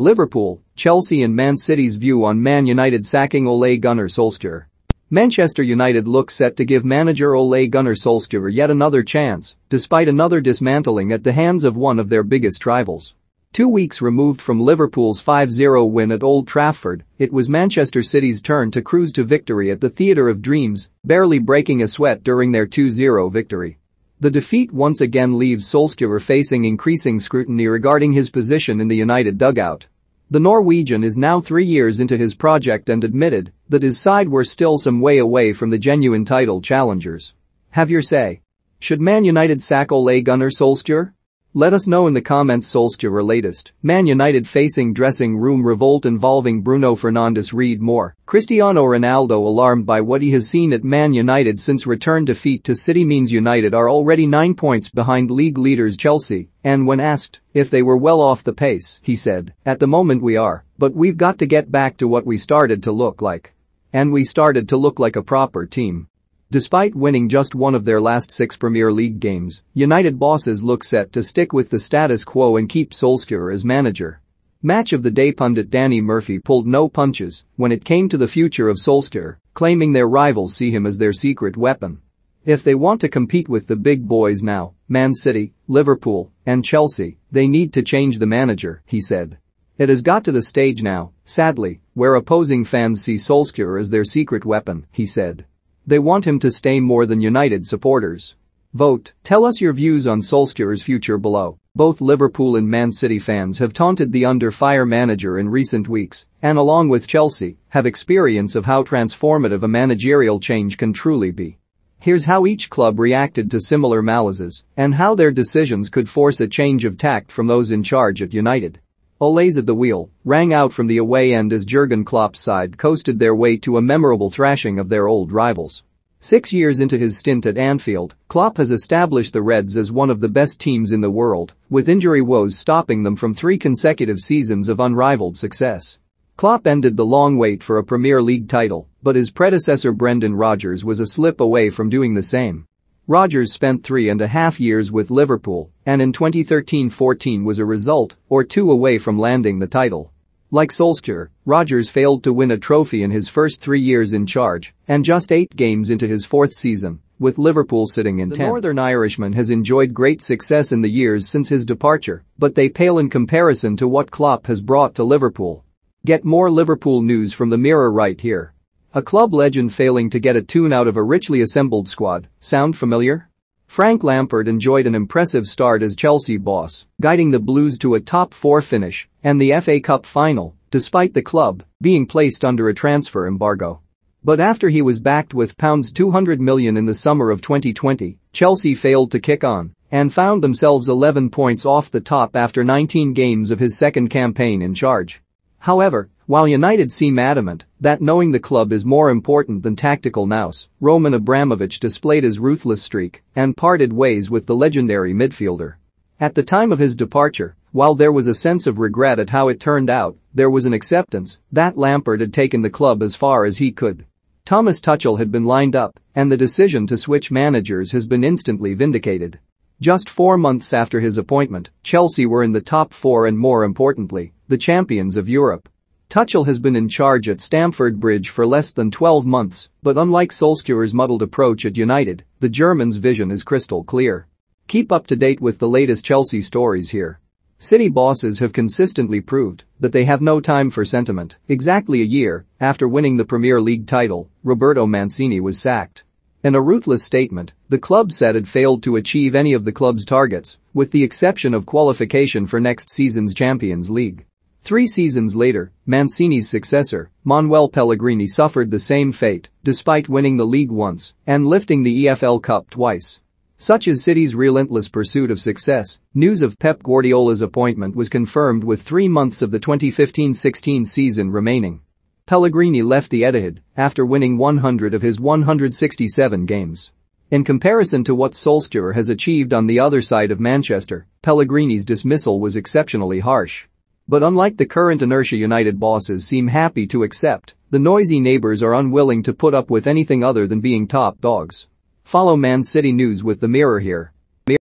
Liverpool, Chelsea and Man City's view on Man United sacking Ole Gunnar Solskjaer. Manchester United look set to give manager Ole Gunnar Solskjaer yet another chance, despite another dismantling at the hands of one of their biggest rivals. Two weeks removed from Liverpool's 5-0 win at Old Trafford, it was Manchester City's turn to cruise to victory at the Theatre of Dreams, barely breaking a sweat during their 2-0 victory. The defeat once again leaves Solskjaer facing increasing scrutiny regarding his position in the United dugout. The Norwegian is now three years into his project and admitted that his side were still some way away from the genuine title challengers. Have your say. Should Man United sack Ole Gunnar Solskjaer? Let us know in the comments Solskjaer latest, Man United facing dressing room revolt involving Bruno Fernandes read more, Cristiano Ronaldo alarmed by what he has seen at Man United since return defeat to City means United are already 9 points behind league leaders Chelsea, and when asked if they were well off the pace, he said, at the moment we are, but we've got to get back to what we started to look like. And we started to look like a proper team. Despite winning just one of their last six Premier League games, United bosses look set to stick with the status quo and keep Solskjaer as manager. Match of the day pundit Danny Murphy pulled no punches when it came to the future of Solskjaer, claiming their rivals see him as their secret weapon. If they want to compete with the big boys now, Man City, Liverpool, and Chelsea, they need to change the manager, he said. It has got to the stage now, sadly, where opposing fans see Solskjaer as their secret weapon, he said. They want him to stay more than United supporters. Vote. Tell us your views on Solskjaer's future below. Both Liverpool and Man City fans have taunted the under-fire manager in recent weeks and along with Chelsea have experience of how transformative a managerial change can truly be. Here's how each club reacted to similar malaises and how their decisions could force a change of tact from those in charge at United. Olays at the wheel rang out from the away end as Jurgen Klopp's side coasted their way to a memorable thrashing of their old rivals. Six years into his stint at Anfield, Klopp has established the Reds as one of the best teams in the world, with injury woes stopping them from three consecutive seasons of unrivaled success. Klopp ended the long wait for a Premier League title, but his predecessor Brendan Rodgers was a slip away from doing the same. Rodgers spent three and a half years with Liverpool and in 2013-14 was a result or two away from landing the title. Like Solskjaer, Rodgers failed to win a trophy in his first three years in charge and just eight games into his fourth season, with Liverpool sitting in 10th. The Northern Irishman has enjoyed great success in the years since his departure, but they pale in comparison to what Klopp has brought to Liverpool. Get more Liverpool news from the Mirror right here. A club legend failing to get a tune out of a richly assembled squad, sound familiar? Frank Lampard enjoyed an impressive start as Chelsea boss, guiding the Blues to a top four finish and the FA Cup final, despite the club being placed under a transfer embargo. But after he was backed with pounds 200 million in the summer of 2020, Chelsea failed to kick on and found themselves 11 points off the top after 19 games of his second campaign in charge. However, while United seem adamant that knowing the club is more important than tactical nous, Roman Abramovich displayed his ruthless streak and parted ways with the legendary midfielder. At the time of his departure, while there was a sense of regret at how it turned out, there was an acceptance that Lampard had taken the club as far as he could. Thomas Tuchel had been lined up, and the decision to switch managers has been instantly vindicated. Just four months after his appointment, Chelsea were in the top four and more importantly, the champions of Europe. Tuchel has been in charge at Stamford Bridge for less than 12 months, but unlike Solskjaer's muddled approach at United, the German's vision is crystal clear. Keep up to date with the latest Chelsea stories here. City bosses have consistently proved that they have no time for sentiment. Exactly a year after winning the Premier League title, Roberto Mancini was sacked. In a ruthless statement, the club said it failed to achieve any of the club's targets, with the exception of qualification for next season's Champions League. Three seasons later, Mancini's successor, Manuel Pellegrini suffered the same fate, despite winning the league once and lifting the EFL Cup twice. Such is City's relentless pursuit of success, news of Pep Guardiola's appointment was confirmed with three months of the 2015-16 season remaining. Pellegrini left the Etihad after winning 100 of his 167 games. In comparison to what Solskjaer has achieved on the other side of Manchester, Pellegrini's dismissal was exceptionally harsh. But unlike the current inertia United bosses seem happy to accept, the noisy neighbors are unwilling to put up with anything other than being top dogs. Follow Man City News with the mirror here.